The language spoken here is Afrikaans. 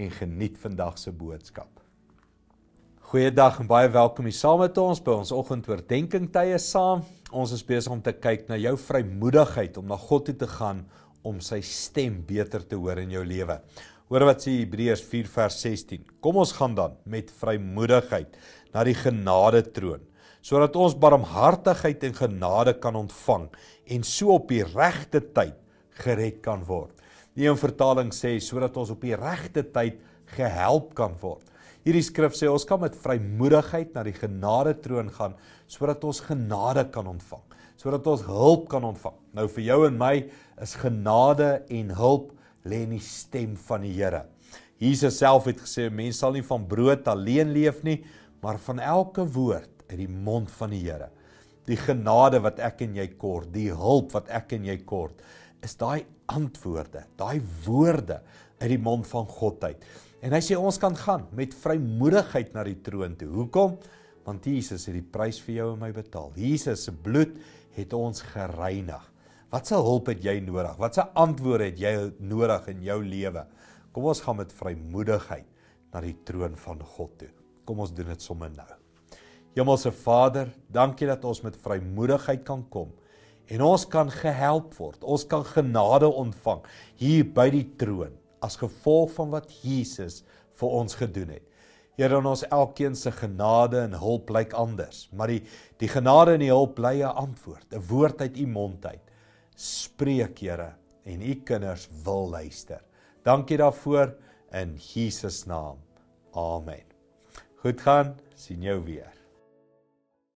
en geniet vandag se boodskap. Goeiedag en baie welkom hier saam met ons by ons oggendoordenkingtye saam. Ons is besig om te kyk na jou vrymoedigheid om na God toe te gaan om sy stem beter te hoor in jou lewe. Hoor wat sê Hebreërs 4 vers 16. Kom ons gaan dan met vrymoedigheid na die genade troon sodat ons barmhartigheid en genade kan ontvang en so op die regte tyd gered kan word. Die een vertaling sê sodat ons op die regte tyd gehelp kan word. Hierdie skrif sê ons kan met vrymoedigheid na die genade troon gaan sodat ons genade kan ontvang, sodat ons hulp kan ontvang. Nou vir jou en my is genade en hulp lê in die stem van die Here. Jesus self het gesê mens sal nie van brood alleen leef nie, maar van elke woord uit die mond van die Here. Die genade wat ek en jy kort, die hulp wat ek en jy kort, is daai antwoorde, daai woorde uit die mond van God uit. En hy sê ons kan gaan met vrymoedigheid na die troon toe. Hoekom? Want Jesus het die prys vir jou en my betaal. Jesus se bloed het ons gereinig. Wat se hulp het jy nodig? Wat se antwoorde het jy nodig in jou lewe? Kom ons gaan met vrymoedigheid na die troon van God toe. Kom ons doen dit sommer nou. Hemelse Vader, dankie dat ons met vrymoedigheid kan kom en ons kan gehelp word. Ons kan genade ontvang hier by die troon as gevolg van wat Jesus vir ons gedoen het. Here, ons elkeen se genade en hulp lyk anders, maar die die genade en die hulp bly 'n antwoord, 'n woord uit u mond uit. Spreek, Here, en u kinders wil luister. Dankie daarvoor in Jesus naam. Amen. Goed gaan, sien jou weer.